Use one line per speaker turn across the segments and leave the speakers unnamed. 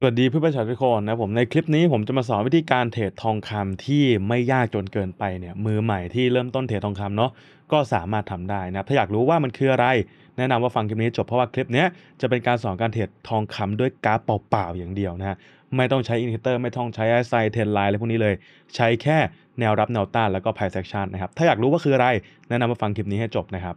สวัสดีเพื่อนประชาชนนะผมในคลิปนี้ผมจะมาสอนวิธีการเทรดทองคำที่ไม่ยากจนเกินไปเนี่ยมือใหม่ที่เริ่มต้นเทรดทองคำเนาะก็สามารถทำได้นะถ้าอยากรู้ว่ามันคืออะไรแนะนำว่าฟังคลิปนี้จบเพราะว่าคลิปนี้จะเป็นการสอนการเทรดทองคำด้วยกราฟเปล่าๆอย่างเดียวนะไม่ต้องใช้อินทอเ์เตอร์ไม่ต้องใช้ไอไซเทรนไลน์อะไรพวกนี้เลย ใช้แค่แนวรับแนวต้าน แล้วก็ไพ่เซกชันนะครับถ้าอยากรู้ว่าคืออะไร แนะนำว่าฟังคลิปนี้ให้จบนะครับ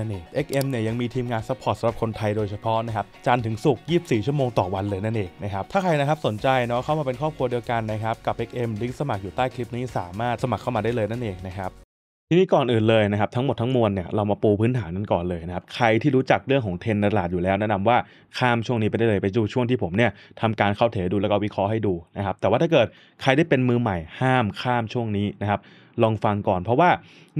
นั่นเอง XM เนี่ยยังมีทีมงานซัพพอร์ตสำหรับคนไทยโดยเฉพาะนะครับจันถึงสุก24 ชั่วโมงต่อวันเลยนั่นเองนะครับ ถ้าใครนะครับสนใจเนาะเข้ามาเป็นครอบครัวเดียวกันนะครับ กับ XM ลิงก์สมัครอยู่ใต้คลิปนี้สามารถสมัครเข้ามาได้เลยนั่นเองนะครับทีนี้ก่อนอื่นเลยนะครับ ทั้งหมดทั้งมวลเนี่ยเรามาปูพื้นฐานนั้นก่อนเลยนะครับใครที่รู้จักเรื่องของเทรนด์ตลาดอยู่แล้วแนะนำว่าข้ามช่วงนี้ไปได้เลยไปดูช่วงที่ผมเนี่ยทำการเข้าเทรดดูแล้วก็วิเคราะห์ให้ดูนะครับแต่ว่าถ้าเกิดใครได้เป็นมือใหม่ห้ามข้ามช่วงนี้นะครับ ลองฟังก่อน เพราะว่า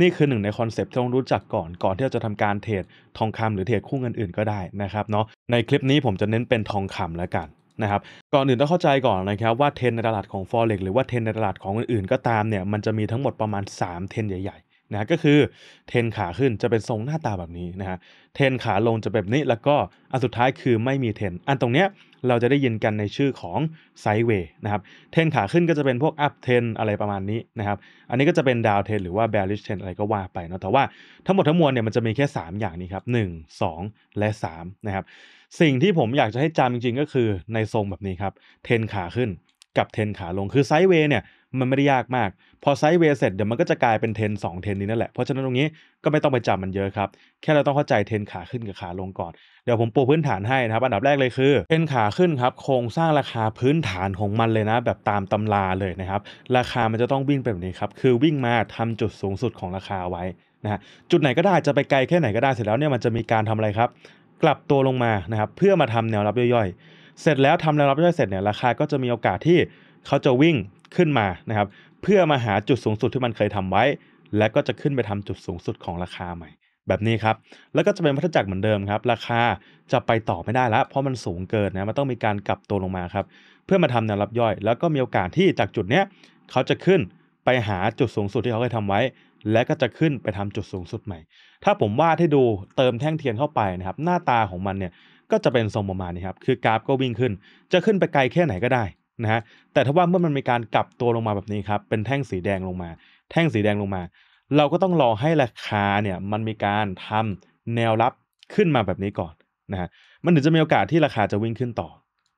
นี่คือหนึ่งในคอนเซปต์ที่ต้องรู้จักก่อนก่อนที่เราจะทำการเทรดทองคำหรือเทรดคู่เงินอื่นก็ได้นะครับเนาะในคลิปนี้ผมจะเน้นเป็นทองคำแล้วกันนะครับก่อนอื่นต้องเข้าใจก่อนนะครับว่าเทรนในตลาดของอเร็กหรือว่าเทรนในตลาดของอื่นๆ ก็ตามเนี่ยมันจะมีทั้งหมดประมาณ 3 เทรนใหญ่นะก็คือเทนขาขึ้นจะเป็นทรงหน้าตาแบบนี้นะฮะเทนขาลงจะแบบนี้แล้วก็อันสุดท้ายคือไม่มีเทน อันตรงเนี้ยเราจะได้ยินกันในชื่อของไซเวย์นะครับเทนขาขึ้นก็จะเป็นพวกอัพเทนอะไรประมาณนี้นะครับอันนี้ก็จะเป็นดาวเทน หรือว่าแบลิชเทนอะไรก็ว่าไปเนาะแต่ว่าทั้งหมดทั้งมวลเนี่ยมันจะมีแค่ 3 อย่างนี้ครับ 1 2 และ3นะครับสิ่งที่ผมอยากจะให้จำจริงๆก็คือในทรงแบบนี้ครับเทนขาขึ้นกับเทนขาลงคือไซเวย์เนี่ยมันไม่ได้ยากมาก พอไซด์เวย์เสร็จเดี๋ยวมันก็จะกลายเป็นเทน2เทนนี้นั่นแหละ เพราะฉะนั้นตรงนี้ก็ไม่ต้องไปจำมันเยอะครับ แค่เราต้องเข้าใจเทนขาขึ้นกับขาลงก่อน เดี๋ยวผมปูพื้นฐานให้นะครับ อันดับแรกเลยคือเทนขาขึ้นครับ โครงสร้างราคาพื้นฐานของมันเลยนะ แบบตามตำราเลยนะครับ ราคามันจะต้องวิ่งปแบบนี้ครับ คือวิ่งมาทำจุดสูงสุดของราคาไว้นะฮะจุดไหนก็ได้จะไปไกลแค่ไหนก็ได้เสร็จแล้วเนี่ยมันจะมีการทำอะไรครับ กลับตัวลงมานะครับ เพื่อมาทำแนวรับย่อยๆเสร็จแล้วทำแนวรับย่อยเสร็จเนี่ยราคาก็จะมีโอกาสที่เขาจะวิ่งขึ้นมานะครับเพื่อมาหาจุดสูงสุดที่มันเคยทำไว้ และก็จะขึ้นไปทำจุดสูงสุดของราคาใหม่ แบบนี้ครับแล้วก็จะเป็นวัฏจักรเหมือนเดิมครับ ราคาจะไปต่อไม่ได้แล้วเพราะมันสูงเกินนะมันต้องมีการกลับตัวลงมาครับเพื่อมาทำแนวรับย่อย แล้วก็มีโอกาสที่จากจุดเนี้ยเขาจะขึ้นไปหาจุดสูงสุดที่เขาเคยทำไว้ และก็จะขึ้นไปทำจุดสูงสุดใหม่ ถ้าผมวาดให้ดูเติมแท่งเทียนเข้าไปนะครับหน้าตาของมันเนี่ยก็จะเป็นทรงประมาณนี้ครับคือกราฟก็วิ่งขึ้นจะขึ้นไปไกลแค่ไหนก็ได้นะฮะแต่ถ้าว่าเมื่อมันมีการกลับตัวลงมาแบบนี้ครับเป็นแท่งสีแดงลงมา แท่งสีแดงลงมา เราก็ต้องรอให้ราคาเนี่ยมันมีการทำแนวรับขึ้นมาแบบนี้ก่อนนะฮะมันถึงจะมีโอกาสที่ราคาจะวิ่งขึ้นต่อ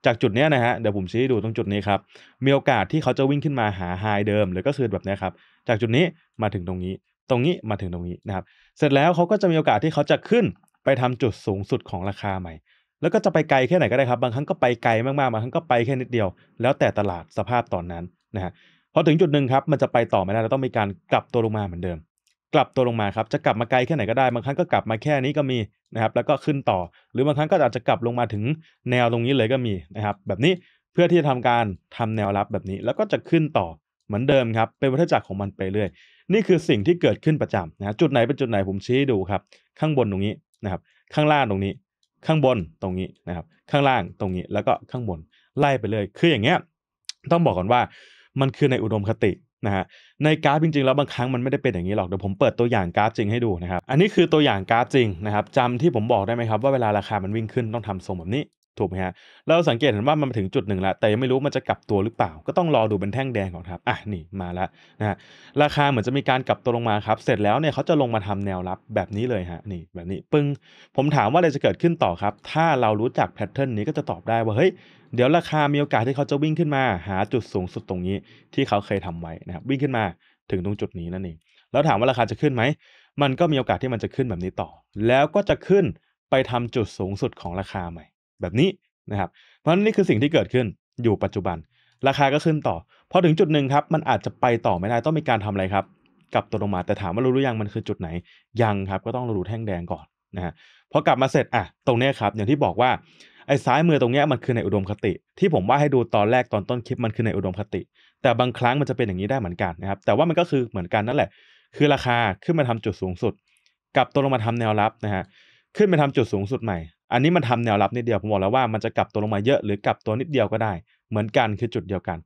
จากจุดนี้นะฮะเดี๋ยวผมชี้ให้ดูตรงจุดนี้ครับมีโอกาสที่เขาจะวิ่งขึ้นมาหาไฮเดิมหรือก็คือแบบนี้ครับจากจุดนี้มาถึงตรงนี้ตรงนี้มาถึงตรงนี้นะครับเสร็จแล้วเขาก็จะมีโอกาสที่เขาจะขึ้นไปทำจุดสูงสุดของราคาใหม่แล้วก็จะไปไกลแค่ไหนก็ได้ครับบางครั้งก็ไปไกลมากๆบางครั้งก็ไปแค่นิดเดียว แล้วแต่ตลาดสภาพตอนนั้นนะฮะพอถึงจุดหนึ่งครับมันจะไปต่อไม่ได้เราต้องมีการกลับตัวลงมาเหมือนเดิม กลับตัวลงมาครับ จะกลับมาไกลแค่ไหนก็ได้บางครั้งก็กลับมาแค่นี้ก็มีนะครับแล้วก็ขึ้นต่อ หรือบางครั้งก็อาจจะกลับลงมาถึงแนวตรงนี้เลยก็มีนะครับ แบบนี้เพื่อที่จะทำการทำแนวรับแบบนี้ แล้วก็จะขึ้นต่อเหมือนเดิมครับเป็นวัฏจักรของมันไปเรื่อยนี่คือสิ่งที่เกิดขึ้นประจำนะจุดไหนเป็นจุดไหนผมชี้ดูครับข้างบนตรงนี้นะครับข้างล่างตรงนี้ข้างบนตรงนี้นะครับข้างล่างตรงนี้แล้วก็ข้างบนไล่ไปเลย คืออย่างเงี้ยต้องบอกก่อนว่ามันคือในอุดมคตินะฮะในกราฟจริงๆแล้วบางครั้งมันไม่ได้เป็นอย่างนี้หรอกเดี๋ยวผมเปิดตัวอย่างกราฟจริงให้ดูนะครับอันนี้คือตัวอย่างกราฟจริงนะครับจำที่ผมบอกได้ไหมครับว่าเวลาราคามันวิ่งขึ้นต้องทำทรงแบบนี้ถูกไหมฮะ เราสังเกตเห็นว่ามันมาถึงจุดหนึ่งแล้ว แต่ยังไม่รู้มันจะกลับตัวหรือเปล่า ก็ต้องรอดูเป็นแท่งแดงก่อนครับอ่ะนี่มาแล้วนะฮะราคาเหมือนจะมีการกลับตัวลงมาครับ เสร็จแล้วเนี่ยเขาจะลงมาทำแนวรับแบบนี้เลยฮะ นี่แบบนี้ปึ้ง ผมถามว่าอะไรจะเกิดขึ้นต่อครับ ถ้าเรารู้จักแพทเทิร์นนี้ก็จะตอบได้ว่า เฮ้ย เดี๋ยวราคามีโอกาสที่เขาจะวิ่งขึ้นมา หาจุดสูงสุดตรงนี้ที่เขาเคยทำไว้นะครับ วิ่งขึ้นมาถึงตรงจุดนี้นั่นเอง แล้วถามว่าราคาจะขึ้นไหม มันก็มีโอกาสที่มันจะขึ้นแบบนี้ต่อ แล้วก็จะขึ้นไปทำจุดสูงสุดของราคาใหม่แบบนี้นะครับเพราะฉะนั้นนี่คือสิ่งที่เกิดขึ้นอยู่ปัจจุบัน ราคาก็ขึ้นต่อพอถึงจุดหนึ่งครับมันอาจจะไปต่อไม่ได้ต้องมีการทำอะไรครับกลับตัวลงมาแต่ถามว่ารู้หรือยังมันคือจุดไหนยังครับก็ต้องรู้แท่งแดงก่อนนะฮะพอกลับมาเสร็จอ่ะตรงนี้ครับอย่างที่บอกว่าไอ้ซ้ายมือตรงนี้มันคือในอุดมคติ ที่ผมว่าให้ดูตอนแรกตอนต้นคลิปมันคือในอุดมคติ แต่บางครั้งมันจะเป็นอย่างนี้ได้เหมือนกันนะครับแต่ว่ามันก็คือเหมือนกันนั่นแหละ คือราคาขึ้นมาทำจุดสูงสุดกลับตัวลงมาทำแนวรับนะฮะขึ้นไปทำจุดสูงสุดใหม่อันนี้มันทำแนวรับนิดเดียวผมบอกแล้วว่ามันจะกลับตัวลงมาเยอะ หรือกลับตัวนิดเดียวก็ได้ เหมือนกันคือจุดเดียวกัน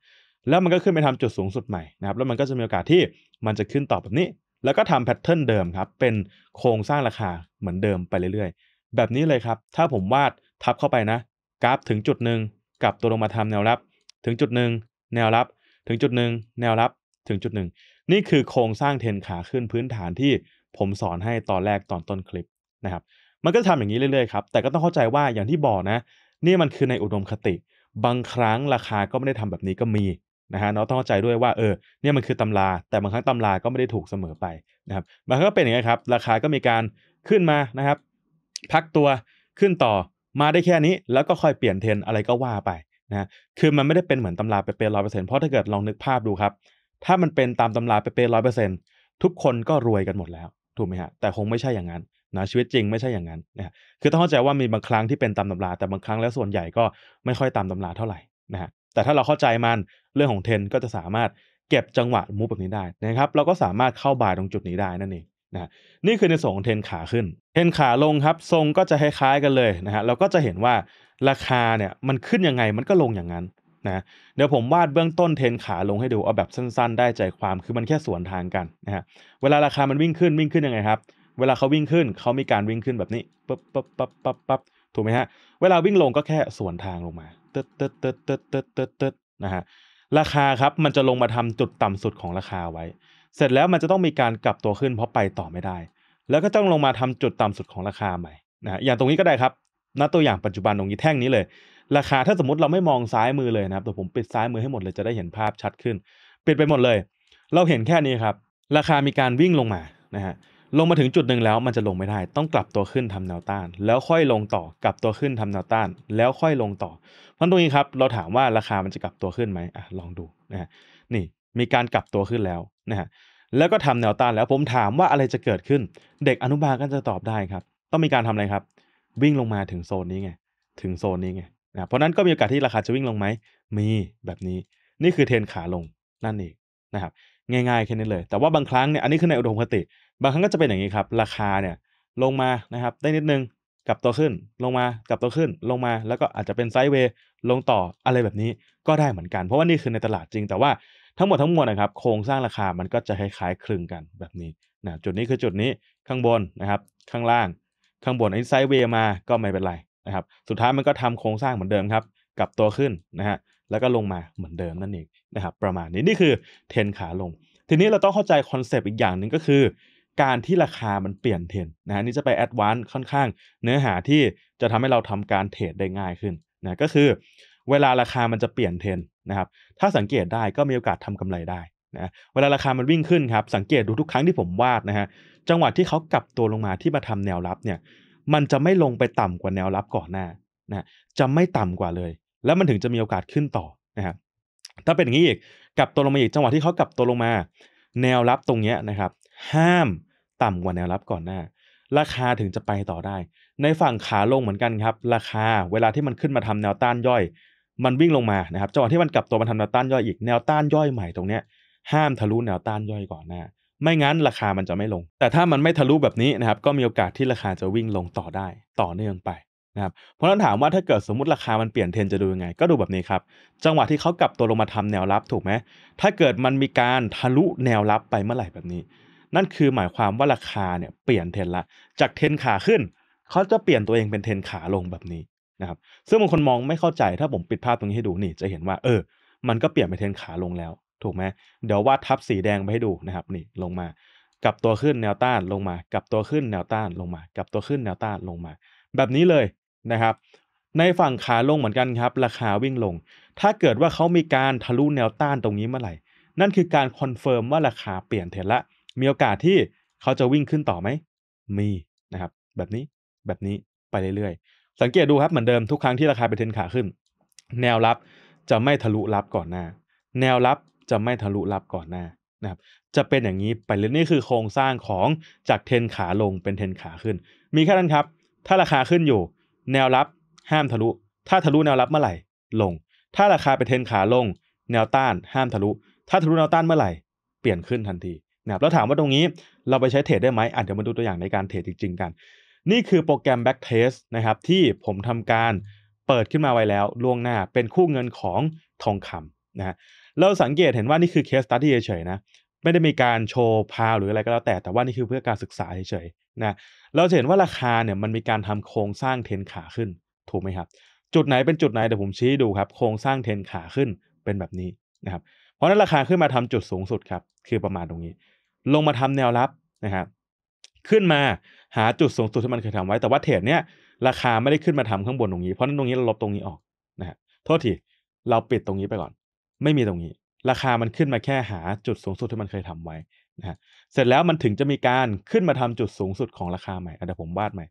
แล้วมันก็ขึ้นไปทำจุดสูงสุดใหม่นะครับแล้วมันก็จะมีโอกาสที่มันจะขึ้นต่อแบบนี้ แล้วก็ทำแพทเทิร์นเดิมครับเป็นโครงสร้างราคาเหมือนเดิมไปเรื่อยๆ แบบนี้เลยครับ ถ้าผมวาดทับเข้าไปนะกราฟถึงจุดหนึ่งกลับตัวลงมาทำแนวรับถึงจุดหนึ่งแนวรับถึงจุดหนึ่งแนวรับถึงจุดหนึ่งนี่คือโครงสร้างเทนขาขึ้นพื้นฐานที่ผมสอนให้ตอนแรกตอนต้นคลิปนะครับมันก็ทำอย่างนี้เรื่อยๆครับ แต่ก็ต้องเข้าใจว่าอย่างที่บอกนะนี่มันคือในอุดมคติ บางครั้งราคาก็ไม่ได้ทำแบบนี้ก็มีนะฮะเนาะต้องเข้าใจด้วยว่าเออเนี่ยมันคือตำรา แต่บางครั้งตำรา ก็ไม่ได้ถูกเสมอไปนะครับบางครั้งก็เป็นอย่างนี้ครับ ราคาก็มีการขึ้นมานะครับ พักตัว ขึ้นต่อ มาได้แค่นี้ แล้วก็ค่อยเปลี่ยนเทรนอะไรก็ว่าไปนะ คือมันไม่ได้เป็นเหมือนตำราเป็นร้อยเปอร์เซ็นต์เพราะถ้าเกิดลองนึกภาพดูครับ ถ้ามันเป็นตามตำราเป็นร้อยเปอร์เซ็นต์ทุกคนก็รวยกันหมดแล้วถูกไหมฮะแต่คงไม่ใช่อย่างนั้นนะชีวิตจริงไม่ใช่อย่างนั้นนะคือต้องเข้าใจว่ามีบางครั้งที่เป็นตามตำราแต่บางครั้งแล้ว ส่วนใหญ่ก็ไม่ค่อยตามตำราเท่าไหร่นะฮะแต่ถ้าเราเข้าใจมันเรื่องของเทน ก็จะสามารถเก็บจังหวะมูฟแบบนี้ได้นะครับเราก็สามารถเข้าบายตรงจุดนี้ได้นั่นเองนะนี่คือในส่วนของเทนขาขึ้น เทนขาลงครับ ทรงก็จะคล้ายๆกันเลยนะฮะเราก็จะเห็นว่าราคาเนี่ยมันขึ้นยังไงมันก็ลงอย่างนั้นนะเดี๋ยวผมวาดเบื้องต้นเทนขาลงให้ดูเอาแบบสั้น ๆ ได้ใจความคือมันแค่สวนทางกันนะฮะเวลาราคามันวิ่งขึ้นวิ่งขึ้นยังไงครับเวลาเขาวิ่งขึ้นเขามีการวิ่งขึ้นแบบนี้ปั๊บปั๊บปั๊บปั๊บปั๊บถูกไหมฮะ เวลาวิ่งลงก็แค่สวนทางลงมาเติร์ดเติร์ดเติร์ดเติร์ดเติร์ดเติร์ดนะฮะราคาครับมันจะลงมาทำจุดต่ำสุดของราคาไว้ เสร็จแล้วมันจะต้องมีการกลับตัวขึ้นเพราะไปต่อไม่ได้ แล้วก็ต้องลงมาทำจุดต่ำสุดของราคาใหม่นะอย่างตรงนี้ก็ได้ครับ ณตัวอย่างปัจจุบันตรงนี้แท่งนี้เลย ราคาถ้าสมมติเราไม่มองซ้ายมือเลยนะครับแต่ผมปิดซ้ายมือให้หมดเลยจะได้เห็นภาพชัดขึ้น ปิดไปหมดเลย เราเห็นแค่นี้ครับ ราคามีการวิ่งลงมานะฮะลงมาถึงจุดหนึ่งแล้วมันจะลงไม่ได้ ต้องกลับตัวขึ้นทำแนวต้าน แล้วค่อยลงต่อกลับตัวขึ้นทำแนวต้านแล้วค่อยลงต่อ เพราะตรงนี้ครับ เราถามว่าราคามันจะกลับตัวขึ้นไหมอ่ะลองดูนะฮะนี่มีการกลับตัวขึ้นแล้วนะฮะแล้วก็ทำแนวต้านแล้วผมถามว่าอะไรจะเกิดขึ้น เด็กอนุบาลก็จะตอบได้ครับ ต้องมีการทำอะไรครับ วิ่งลงมาถึงโซนนี้ไงถึงโซนนี้ไงนะเพราะนั้นก็มีโอกาสที่ราคาจะวิ่งลงไหมมีแบบนี้ นี่คือเทรนขาลงนั่นเองนะครับง่ายๆแค่นี้เลย แต่ว่าบางครั้งเนี่ยอันนี้คือในอุดมคติบางครั้งก็จะเป็นอย่างนี้ครับ ราคาเนี่ยลงมานะครับได้นิดนึงกลับตัวขึ้น ลงมา กลับตัวขึ้น ลงมาแล้วก็อาจจะเป็นไซด์เวย์ลงต่ออะไรแบบนี้ก็ได้เหมือนกัน เพราะว่านี่คือในตลาดจริง แต่ว่าทั้งหมดทั้งมวลนะครับ โครงสร้างราคามันก็จะคล้ายๆคลึงกันแบบนี้นะจุดนี้คือจุดนี้ข้างบนนะครับข้างล่างข้างบนอน้ไซด์เวย์มาก็ไม่เป็นไรนะครับสุดท้ายมันก็ทำโครงสร้างเหมือนเดิมครับกลับตัวขึ้นนะฮะแล้วก็ลงมาเหมือนเดิมนั่นเองนะครับ ประมาณนี้นี่คือเทนขาลง ทีนี้เราต้องเข้าใจคอนเซปต์อีกอย่างหนึ่งก็คือการที่ราคามันเปลี่ยนเทรนนะฮะนี่จะไปแอดวานซ์ค่อนข้างเนื้อหาที่จะทำให้เราทำการเทรดได้ง่ายขึ้นนะก็คือ เวลาราคามันจะเปลี่ยนเทรนนะครับ ถ้าสังเกตได้ก็มีโอกาสทำกำไรได้นะเวลาราคามันวิ่งขึ้นครับสังเกตดูทุกครั้งที่ผมวาดนะฮะจังหวะที่เขากลับตัวลงมาที่มาทำแนวรับเนี่ย มันจะไม่ลงไปต่ำกว่าแนวรับก่อนหน้านะจะไม่ต่ำกว่าเลย แล้วมันถึงจะมีโอกาสขึ้นต่อนะครับถ้าเป็นอย่างนี้อีกกลับตัวลงมาอีก จังหวะที่เขากลับตัวลงมา แนวรับตรงเนี้ยนะครับ ห้ามต่ำกว่าแนวรับก่อนหน้าราคาถึงจะไปต่อได้ ในฝั่งขาลงเหมือนกันครับ ราคาเวลาที่มันขึ้นมาทำแนวต้านย่อย มันวิ่งลงมานะครับจังหวะที่มันกลับตัวมาทำแนวต้านย่อยอีกแนวต้านย่อยใหม่ตรงเนี้ยห้ามทะลุแนวต้านย่อยก่อนหน้าไม่งั้นราคามันจะไม่ลง แต่ถ้ามันไม่ทะลุแบบนี้นะครับ ก็มีโอกาสที่ราคาจะวิ่งลงต่อได้ต่อเนื่องไปนะครับ เพราะนั้นถามว่าถ้าเกิดสมมติราคามันเปลี่ยนเทรนจะดูยังไง ก็ดูแบบนี้ครับ จังหวะที่เขากลับตัวลงมาทำแนวรับถูกไหมถ้าเกิดมันมีการทะลุแนวรับไปเมื่อไหร่แบบนี้นั่นคือหมายความว่าราคาเนี่ยเปลี่ยนเทรนละ จากเทรนขาขึ้น เขาจะเปลี่ยนตัวเองเป็นเทรนขาลงแบบนี้นะครับ ซึ่งบางคนมองไม่เข้าใจถ้าผมปิดภาพตรงนี้ให้ดูนี่ จะเห็นว่าเออ มันก็เปลี่ยนไปเทรนขาลงแล้ว ถูกไหมเดี๋ยววาดทับสีแดงไปให้ดูนะครับนี่ลงมา กลับตัวขึ้นแนวต้านลงมากลับตัวขึ้นแนวต้านลงมากลับตัวขึ้นแนวต้านลงมา แบบนี้เลยนะครับ ในฝั่งขาลงเหมือนกันครับ ราคาวิ่งลง ถ้าเกิดว่าเขามีการทะลุแนวต้านตรงนี้เมื่อไหร่ นั่นคือการคอนเฟิร์มว่าราคาเปลี่ยนเทรนละมีโอกาสที่เขาจะวิ่งขึ้นต่อไหม มีนะครับ แบบนี้ แบบนี้ไปเรื่อยๆ สังเกตดูครับ เหมือนเดิมทุกครั้งที่ราคาไปเทนขาขึ้น แนวรับจะไม่ทะลุรับก่อนหน้า แนวรับจะไม่ทะลุรับก่อนหน้านะครับจะเป็นอย่างนี้ไปเรื่อยนี่คือโครงสร้างของจากเทนขาลงเป็นเทนขาขึ้น มีแค่นั้นครับ ถ้าราคาขึ้นอยู่ แนวรับห้ามทะลุ ถ้าทะลุแนวรับเมื่อไหร่ ลง ถ้าราคาไปเทนขาลง แนวต้าน ห้ามทะลุ ถ้าทะลุแนวต้านเมื่อไหร่เปลี่ยนขึ้นทันทีนะครับแล้วถามว่าตรงนี้เราไปใช้เทรดได้ไหมอ่ะเดี๋ยวมาดูตัวอย่างในการเทรดจริงๆกัน นี่คือโปรแกรม backtest นะครับ ที่ผมทำการเปิดขึ้นมาไว้แล้วล่วงหน้าเป็นคู่เงินของทองคำนะรเราสังเกตเห็นว่านี่คือเคสตัดที่เฉยๆนะ ไม่ได้มีการโชว์พาวหรืออะไรก็แล้วแต่ แต่ว่านี่คือเพื่อการศึกษาเฉยๆนะ เราเห็นว่าราคาเนี่ยมันมีการทำโครงสร้างเทนขาขึ้นถูกไหมครับ จุดไหนเป็นจุดไหนเดี๋ยวผมชี้ดูครับ โครงสร้างเทนขาขึ้นเป็นแบบนี้นะครับ เพราะนั้นราคาขึ้นมาทำจุดสูงสุดครับ คือประมาณตรงนี้ลงมาทำแนวรับนะครับ ขึ้นมาหาจุดสูงสุดที่มันเคยทำไว้ แต่ว่าเทรดเนี้ยราคาไม่ได้ขึ้นมาทำข้างบนตรงนี้ เพราะนั้นตรงนี้เราลบตรงนี้ออกนะฮะโทษทีเราปิดตรงนี้ไปก่อน ไม่มีตรงนี้ ราคามันขึ้นมาแค่หาจุดสูงสุดที่มันเคยทำไว้นะฮะเสร็จแล้วมันถึงจะมีการขึ้นมาทำจุดสูงสุดของราคาใหม่เดี๋ยวผมวาดใหม่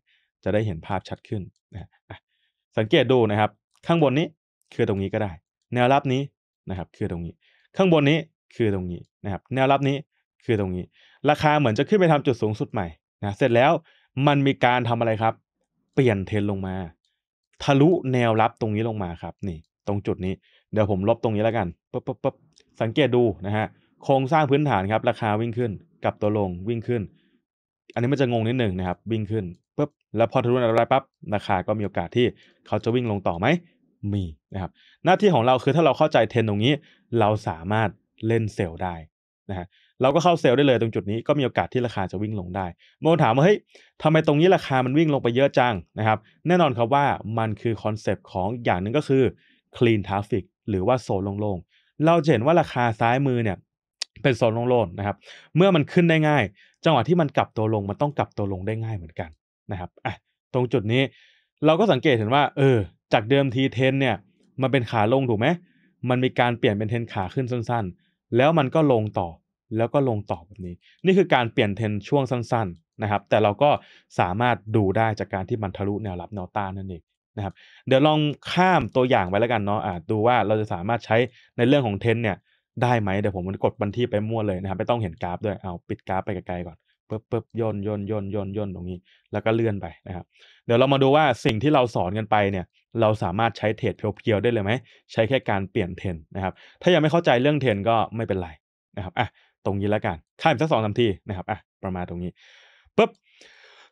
จะได้เห็นภาพชัดขึ้นนะสังเกตดูนะครับ ข้างบนนี้คือตรงนี้ก็ได้ แนวรับนี้นะครับ คือตรงนี้ ข้างบนนี้คือตรงนี้นะครับ แนวรับนี้คือตรงนี้ ราคาเหมือนจะขึ้นไปทำจุดสูงสุดใหม่นะเสร็จแล้วมันมีการทำอะไรครับ เปลี่ยนเทนลงมา ทะลุแนวรับตรงนี้ลงมาครับ นี่ ตรงจุดนี้ เดี๋ยวผมลบตรงนี้แล้วกันปุ๊บปุ๊บปุ๊บสังเกตดูนะฮะโครงสร้างพื้นฐานครับ ราคาวิ่งขึ้นกับตัวลงวิ่งขึ้น อันนี้มันจะงงนิดหนึ่งนะครับ วิ่งขึ้นปุ๊บแล้วพอทะลุแนวรับปั๊บราคาก็มีโอกาสที่เขาจะวิ่งลงต่อไหมมีนะครับ หน้าที่ของเราคือถ้าเราเข้าใจเทรนตรงนี้ เราสามารถเล่นเซลล์ได้นะฮะเราก็เข้าเซลล์ได้เลยตรงจุดนี้ก็มีโอกาสที่ราคาจะวิ่งลงได้ โมงคถามว่าเฮ้ยทำไมตรงนี้ราคามันวิ่งลงไปเยอะจังนะครับ แน่นอนครับว่ามันคือคอนเซปต์ของอย่างหนึ่งก็คือ clean traffic หรือว่าโซนโล่งๆเราเห็นว่าราคาซ้ายมือเนี่ย เป็นโซนโล่งๆนะครับ เมื่อมันขึ้นได้ง่าย จังหวะที่มันกลับตัวลงมันต้องกลับตัวลงได้ง่ายเหมือนกันนะครับอ่ะตรงจุดนี้ เราก็สังเกตเห็นว่า เออจากเดิมทีเทนเนี่ยมันเป็นขาลงถูกไหมมันมีการเปลี่ยนเป็นเทนขาขึ้นสั้นๆ แล้วมันก็ลงต่อแล้วก็ลงต่อแบบนี้นี่คือการเปลี่ยนเทรนช่วงสั้นๆนะครับ แต่เราก็สามารถดูได้จากการที่มันทะลุแนวรับแนวต้านนั่นเองนะครับ เดี๋ยวลองข้ามตัวอย่างไปแล้วกันเนาะอาดูว่าเราจะสามารถใช้ในเรื่องของเทรนเนี่ยได้ไหมเดี๋ยวผมกดบันที่ไปมั่วเลยนะครับไม่ต้องเห็นกราฟด้วยเอาปิดกราฟไปไกลๆก่อนปึ๊บปึ๊บย่นย่นย่นย่นย่นตรงนี้ แล้วก็เลื่อนไปนะครับ เดี๋ยวเรามาดูว่าสิ่งที่เราสอนกันไปเนี่ย เราสามารถใช้เทรดเพียวๆได้เลยไหมใช้แค่การเปลี่ยนเทรนนะครับ ถ้ายังไม่เข้าใจเรื่องเทรนก็ไม่เป็นไรนะครับอ่ะตรงนี้แล้วกันข้ามสักสองสาทีนะครับ อ่ะ ประมาณตรงนี้ปุ๊บ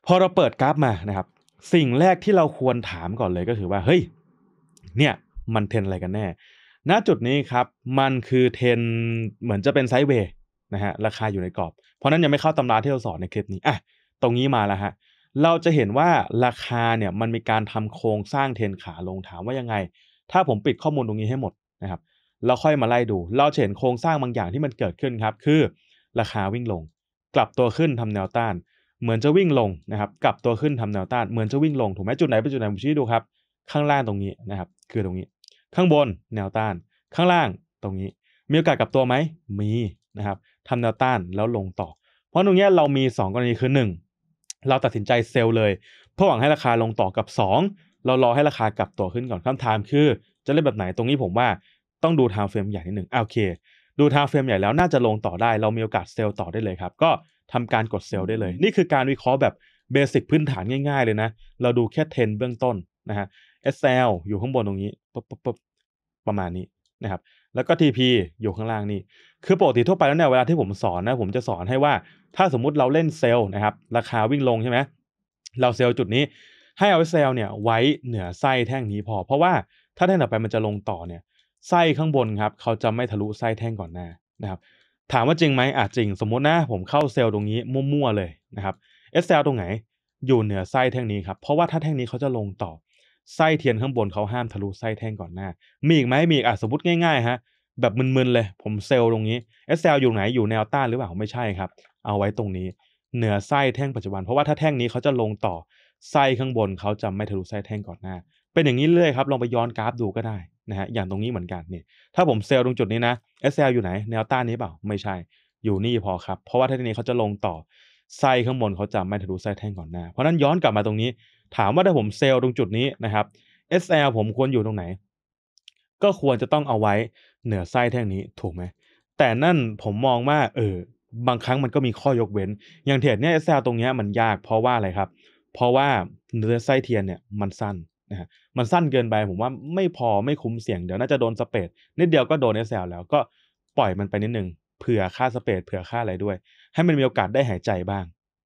พอเราเปิดกราฟมานะครับ สิ่งแรกที่เราควรถามก่อนเลยก็คือว่าเฮ้ยเนี่ย มันเทนอะไรกันแน่ ณจุดนี้ครับมันคือเทนเหมือนจะเป็นไซด์เวย์นะฮะราคาอยู่ในกรอบเพราะนั้นยังไม่เข้าตำราที่เราสอนในคลิปนี้อ่ะตรงนี้มาแล้วฮะเราจะเห็นว่าราคาเนี่ยมันมีการทำโครงสร้างเทนขาลงถามว่ายังไง ถ้าผมปิดข้อมูลตรงนี้ให้หมดนะครับเราค่อยมาไล่ดู เราเห็นโครงสร้างบางอย่างที่มันเกิดขึ้นครับ คือ ราคาวิ่งลง กลับตัวขึ้นทำแนวต้าน เหมือนจะวิ่งลงนะครับ กลับตัวขึ้นทำแนวต้านเหมือนจะวิ่งลงถูกไหมจุดไหนเป็นจุดไหนผมชี้ดูครับ ข้างล่างตรงนี้นะครับ คือตรงนี้ ข้างบนแนวต้านข้างล่างตรงนี้ มีโอกาสกลับตัวไหมมีนะครับทำแนวต้านแล้วลงต่อ เพราะตรงนี้เรามี 2 กรณีคือ 1 เราตัดสินใจเซลล์เลยเพื่อหวังให้ราคาลงต่อกับ2เรารอให้ราคากลับตัวขึ้นก่อนคำถามคือ จะเล่นแบบไหนตรงนี้ผมว่าต้องดูทางเฟรมใหญ่นิดหนึ่งโอเค ดูทางเฟรมใหญ่แล้ว น่าจะลงต่อได้ เรามีโอกาสเซลล์ต่อได้เลยครับ ก็ทำการกดเซลล์ได้เลย นี่คือการวิเคราะห์แบบเบสิกพื้นฐานง่าย ๆ เลยนะ เราดูแค่เทนเบื้องต้น นะฮะ SL อยู่ข้างบนตรงนี้ปุ๊บปุ๊บประมาณนี้นะครับ แล้วก็ TP อยู่ข้างล่างนี่คือปกติทั่วไปแล้วเนี่ยเวลาที่ผมสอนนะ ผมจะสอนให้ว่าถ้าสมมุติเราเล่นเซลล์นะครับ ราคาวิ่งลงใช่ไหมเราเซลล์จุดนี้ให้เอาเซลล์เนี่ยไว้เหนือไส้แท่งนี้พอ เพราะว่าถ้าแท่งต่อไปมันจะลงต่อเนี่ยไส้ข้างบนครับ เขาจะไม่ทะลุไส้แท่งก่อนหน้านะครับถามว่าจริงไหมอาจจริง สมมตินะผมเข้าเซลล์ตรงนี้มั่วๆเลยนะครับเอสเซลตรงไหน อยู่เหนือไส้แท่งนี้ครับเพราะว่าถ้าแท่งนี้เขาจะลงต่อไส้เทียนข้างบนเขาห้ามทะลุไส้แท่งก่อนหน้ามีอีกไหมมีอีกอ่ะสมมติง่ายๆฮะแบบมึนๆเลยผมเซลล์ตรงนี้เอสเซลอยู่ไหนอยู่แนวต้านหรือเปล่าไม่ใช่ครับเอาไว้ตรงนี้เหนือไส้แท่งปัจจุบันเพราะว่าถ้าแท่งนี้เขาจะลงต่อไส้ข้างบน เขาจะไม่ทะลุไส้แท่งก่อนหน้าเป็นอย่างนี้เรื่อยครับลองไปย้อนกราฟดูก็ได้นะฮะอย่างตรงนี้เหมือนกันเนี่ยถ้าผมเซลล์ตรงจุดนี้นะอเซลอยู่ไหน แนวต้านนี้เปล่า ไม่ใช่อยู่นี่พอครับ เพราะว่าถ้าทีนี้เขาจะลงต่อไส้ข้างบนเขาจะไม่ทะลุไส้แท่งก่อนหน้าเพราะนั้นย้อนกลับมาตรงนี้ถามว่าถ้าผมเซลล์ตรงจุดนี้นะครับ SL ผมควรอยู่ตรงไหน ก็ควรจะต้องเอาไว้เหนือไส้แท่งนี้ถูกไหมแต่นั่นผมมองว่าเออบางครั้งมันก็มีข้อยกเว้นอย่างเทรดเนี่ยเซลตรงนี้มันยากเพราะว่าอะไรครับ เพราะว่าเนื้อไส้เทียนเนี่ย มันสั้นะมันสั้นเกินไปผมว่าไม่พอไม่คุ้มเสี่ยงเดี๋ยวน่าจะโดนสเปดนิดเดียวก็โดนในแซลแล้วก็ปล่อยมันไปนิดนึงเผื่อค่าสเปดเผื่อค่าอะไรด้วย ให้มันมีโอกาสได้หายใจบ้าง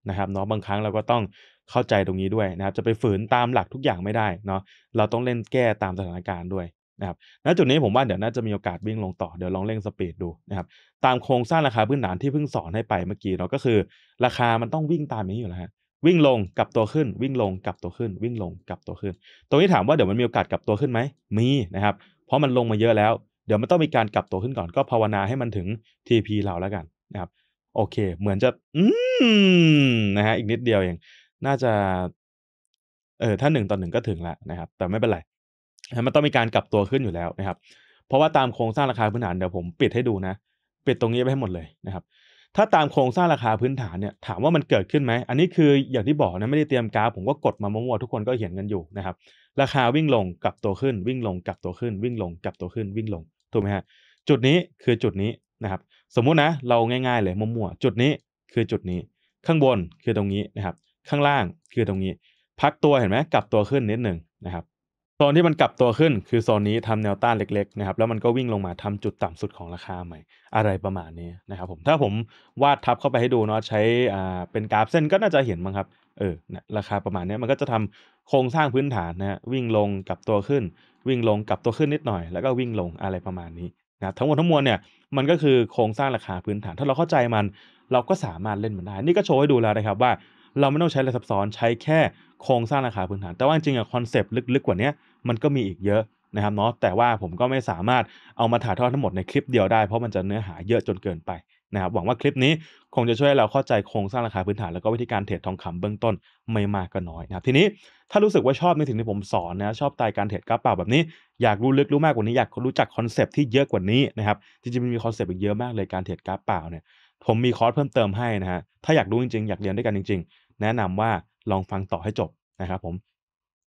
นะครับเนาะบางครั้งเราก็ต้องเข้าใจตรงนี้ด้วยนะครับจะไปฝืนตามหลักทุกอย่างไม่ได้เนาะเราต้องเล่นแก้ตามสถานการณ์ด้วยนะครับณจุดนี้ผมว่าเดี๋ยวน่าจะมีโอกาสวิ่งลงต่อเดี๋ยวลองเร่งสเปดดูนะครับตามโครงสร้างราคาพื้นฐานที่เพิ่งสอนให้ไปเมื่อกี้เนาะก็คือ ราคามันต้องวิ่งตามนี้อยู่แล้วฮะวิ่งลงกลับตัวขึ้น วิ่งลงกลับตัวขึ้น วิ่งลงกลับตัวขึ้น ตรงนี้ถามว่าเดี๋ยวมันมีโอกาสกลับตัวขึ้นไหมมีนะครับ เพราะมันลงมาเยอะแล้ว เดี๋ยวมันต้องมีการกลับตัวขึ้นก่อนก็ภาวนาให้มันถึง TP เราแล้วกันนะครับ โอเค เหมือนจะ อืมนะฮะอีกนิดเดียวเองน่าจะ เออถ้าหนึ่งต่อหนึ่งก็ถึงแล้วนะครับ แต่ไม่เป็นไร มันต้องมีการกลับตัวขึ้นอยู่แล้วนะครับ เพราะว่าตามโครงสร้างราคาพื้นฐานเดี๋ยวผม ปิดให้ดูนะปิดตรงนี้ไปให้หมดเลยนะครับถ้าตามโครงสร้างราคาพื้นฐานเนี่ยถามว่ามันเกิดขึ้นไหม อันนี้คืออย่างที่บอกนะไม่ได้เตรียมกราฟผมก็กดมามั่วๆทุกคนก็เห็นกันอยู่นะครับ ราคาวิ่งลงกลับตัวขึ้นวิ่งลงกลับตัวขึ้น วิ่งลงกลับตัวขึ้นวิ่งลงถูกไหมฮะจุดนี้คือจุดนี้นะครับ สมมุตินะ เราง่ายๆเลยมั่วๆจุดนี้คือจุดนี้ ข้างบนคือตรงนี้นะครับ ข้างล่างคือตรงนี้ พักตัวเห็นไหมกลับตัวขึ้นนิดหนึ่งนะครับโซนที่มันกลับตัวขึ้นคือโซนนี้ทำแนวต้านเล็กๆนะครับแล้วมันก็วิ่งลงมาทำจุดต่ำสุดของราคาใหม่อะไรประมาณนี้นะครับผมถ้าผมวาดทับเข้าไปให้ดูเนาะใช้อ่าเป็นกราฟเส้นก็น่าจะเห็นมั้งครับเออนะราคาประมาณนี้มันก็จะทำโครงสร้างพื้นฐานนะฮะวิ่งลงกลับตัวขึ้น วิ่งลงกลับตัวขึ้นนิดหน่อย แล้วก็วิ่งลงอะไรประมาณนี้นะทั้งหมดทั้งมวลเนี่ยมันก็คือโครงสร้างราคาพื้นฐาน ถ้าเราเข้าใจมันเราก็สามารถเล่นมันได้นี่ก็โชว์ให้ดูแล้วนะครับว่า เราไม่ต้องใช้อะไรซับซ้อนใช้แค่โครงสร้างราคาพื้นฐานแต่ว่าจริงๆคอนเซปต์ลึกๆกว่านี้มันก็มีอีกเยอะนะครับเนาะแต่ว่าผมก็ไม่สามารถเอามาถ่ายทอดทั้งหมดในคลิปเดียวได้เพราะมันจะเนื้อหาเยอะจนเกินไปนะครับหวังว่าคลิปนี้คงจะช่วยเราเข้าใจโครงสร้างราคาพื้นฐานแล้วก็วิธีการเทรดทองคำเบื้องต้นไม่มากก็น้อยนะครับทีนี้ถ้ารู้สึกว่าชอบในสิ่งที่ผมสอนนะชอบตายการเทรดกระเป๋าแบบนี้อยากรู้ลึกรู้มากกว่านี้ อยากรู้จักคอนเซปที่เยอะกว่านี้นะครับจริงๆมันมีคอนเซปต์อีกเยอะมากเลยการเทรดกระเป๋าเนี่ย ผมมีคอร์สเพิ่มเติมให้นะฮะถ้าอยากรู้จริงๆ อยากเรียนด้วยกันจริง ๆ แนะนำว่าลองฟังต่อให้จบนะครับ ผม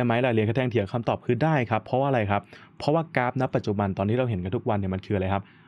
ดได้ไหมล่ะเรียนกระแทงเถียงคำตอบคือได้ครับ เพราะว่าอะไรครับ เพราะว่ากราฟณปัจจุบันตอนที่เราเห็นกันทุกวันเนี่ยมันคืออะไรครับ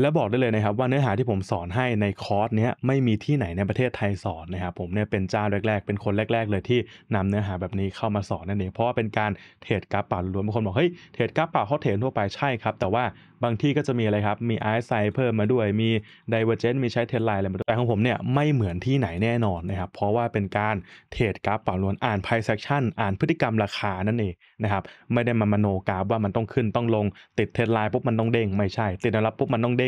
และบอกได้เลยนะครับว่าเนื้อหาที่ผมสอนให้ในคอร์สนี้ไม่มีที่ไหนในประเทศไทยสอนนะครับ ผมเนี่ยเป็นเจ้าแรกๆ เป็นคนแรกๆเลยที่นำเนื้อหาแบบนี้เข้ามาสอนนั่นเองเพราะว่าเป็นการเทรดกราฟป่าล้วนบางคนบอกเฮ้ย เทรดกราฟป่าเขาเทรดทั่วไปใช่ครับ แต่ว่าบางที่ก็จะมีอะไรครับ มี RSI เพิ่มมาด้วยมี d i v e r g e n c มีใช้เทรดไลน์อะไรมาด้วยแต่ของผมเนี่ยไม่เหมือนที่ไหนแน่นอนนะครับเพราะว่าเป็นการเทรดกราฟป่าล้วนอ่านไพ่เซ็กชันอ่านพฤติกรรมราคานั่นเองนะครับไม่ได้มามโนกราฟว่ามันต้องขึ้นต้องลงติดเทรดไลน์ปุ๊บมันต้องเด้งไม่ใช่ติดแนวรับปุ๊บมันต้องเด้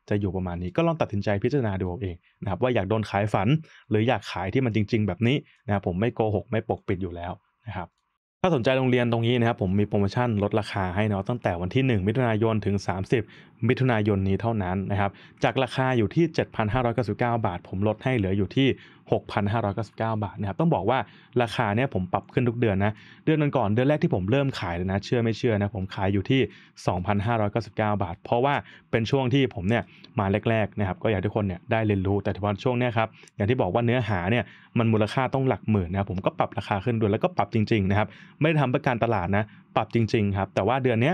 จะอยู่ประมาณนี้ก็ลองตัดสินใจพิจารณาดูเองนะครับว่าอยากโดนขายฝันหรืออยากขายที่มันจริงๆ แบบนี้นะครับผมไม่โกหก ไม่ปกปิดอยู่แล้วนะครับถ้าสนใจโรงเรียนตรงนี้นะครับผมมีโปรโมชั่นลดราคาให้นะตั้งแต่วันที่ 1 มิถุนายนถึง 30มิถุนายนนี้เท่านั้นนะครับ จากราคาอยู่ที่ 7,599 บาท ผมลดให้เหลืออยู่ที่ 6,599 บาทนะครับต้องบอกว่าราคาเนี่ยผมปรับขึ้นทุกเดือนนะเดือนก่อนเดือนแรกที่ผมเริ่มขายเลยนะ เชื่อไม่เชื่อนะผมขายอยู่ที่ 2,599 บาท เพราะว่าเป็นช่วงที่ผมเนี่ยมาแรกๆนะครับ ก็อยากทุกคนเนี่ยได้เรียนรู้แต่ที่ว่าช่วงเนี้ยครับอย่างที่บอกว่าเนื้อหาเนี่ยมันมูลค่าต้องหลักหมื่นนะผมก็ปรับราคาขึ้นด้วยแล้วก็ปรับจริงๆนะครับไม่ได้ทำเพื่อการตลาดนะปรับจริงๆครับแต่ว่าเดือนนี้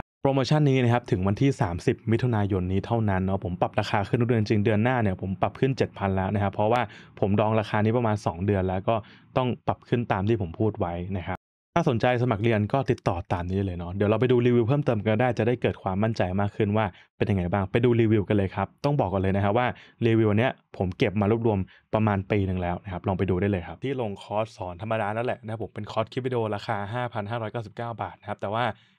ับโปรโมชั่นนี้นะครับถึงวันที่ 30 มิถุนายนนี้เท่านั้นเนาะผมปรับราคาขึ้นเดือนจริงเดือนหน้าเนี่ย ผมปรับขึ้น 7,000 แล้วนะครับเพราะว่าผมดองราคานี้ประมาณ 2 เดือนแล้วก็ต้องปรับขึ้นตามที่ผมพูดไว้นะครับถ้าสนใจสมัครเรียนก็ติดต่อตามนี้เลยเนาะเดี๋ยวเราไปดูรีวิวเพิ่มเติมกันได้ จะได้เกิดความมั่นใจมากขึ้นว่าเป็นยังไงบ้างไปดูรีวิวกันเลยครับต้องบอกก่อนเลยนะครับว่ารีวิวเนี้ย ผมเก็บมารวบรวมประมาณปีหนึ่งแล้วนะครับลองไปดูได้เลยครับที่ลงคอร์สสอนธรรมดานั่นแหละนะผมเป็นคอร์สคลิปวิดีโอราคา5,599 บาทนะครับแต่ว่า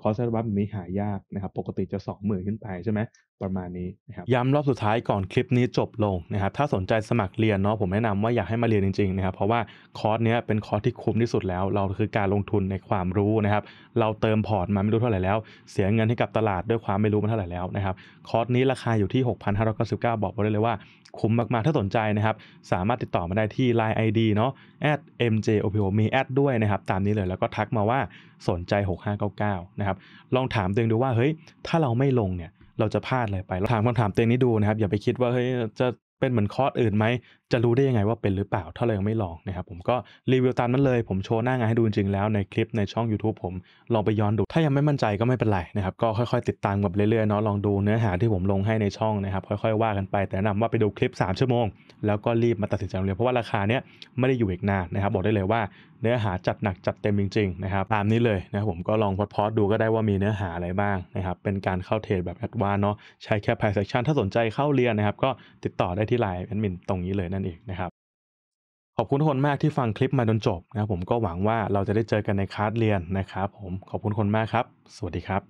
คอร์สอร์บั้มนี้หายากนะครับ ปกติจะ20,000ขึ้นไปใช่ไหมประมาณนี้นะครับย้ำรอบสุดท้ายก่อนคลิปนี้จบลงนะครับ ถ้าสนใจสมัครเรียนเนาะผมแนะนำว่าอยากให้มาเรียนจริงๆนะครับ เพราะว่าคอร์สเนี้ยเป็นคอร์สที่คุ้มที่สุดแล้ว เราคือการลงทุนในความรู้นะครับ เราเติมพอร์ตมาไม่รู้เท่าไหร่แล้ว เสียเงินให้กับตลาดด้วยความไม่รู้มาเท่าไหร่แล้วนะครับ คอร์สนี้ราคาอยู่ที่6,599บอกไว้เลยว่าคุ้มมาก ๆ ถ้าสนใจนะครับ สามารถติดต่อมาได้ที่ Line ID เนาะ @mjopo มีแอดด้วยนะครับ ตามนี้เลยแล้วก็ทักมาว่าสนใจ 6599นะครับ ลองถามตัวเองดูว่า เฮ้ย ถ้าเราไม่ลงเนี่ยเราจะพลาดอะไรไป ลองถามคำถามเต็งนี้ดูนะครับ อย่าไปคิดว่าเฮ้ยจะเป็นเหมือนคอร์สอื่นไหมจะรู้ได้ยังไงว่าเป็นหรือเปล่าถ้าเรายังไม่ลองนะครับผมก็รีวิวตามนั้นเลย ผมโชว์หน้างานให้ดูจริงๆแล้วในคลิปในช่อง YouTube ผมลองไปย้อนดูถ้ายังไม่มั่นใจก็ไม่เป็นไรนะครับก็ค่อยๆติดตามแบบเรื่อยๆเนาะลองดูเนื้อหาที่ผมลงให้ในช่องนะครับ ค่อยๆว่ากันไปแต่แนะนำว่าไปดูคลิป 3 ชั่วโมง แล้วก็รีบมาตัดสินใจเรียนเพราะว่าราคาเนี้ยไม่ได้อยู่อีกนานนะครับบอกได้เลยว่าเนื้อหาจัดหนักจัดเต็มจริงๆนะครับตามนี้เลยนะครับผมก็ลองพอดพอดูก็ได้ว่ามีเนื้อหาอะไรบ้างนะครับเป็นการเข้าเทรดแบบแอดวานเนาะใช้แค่ไพ่เซ a c t i ถ้าสนใจเข้าเรียนนะครับก็ติดต่อได้ที่ไลน์แอดมินตรงนี้เลยนั่นนั่นเองนะครับขอบคุณทุกคนมากที่ฟังคลิปมาจนจบนะครับผมก็หวังว่าเราจะได้เจอกันในคลาสเรียนนะครับผมขอบคุณคนมากครับสวัสดีครับ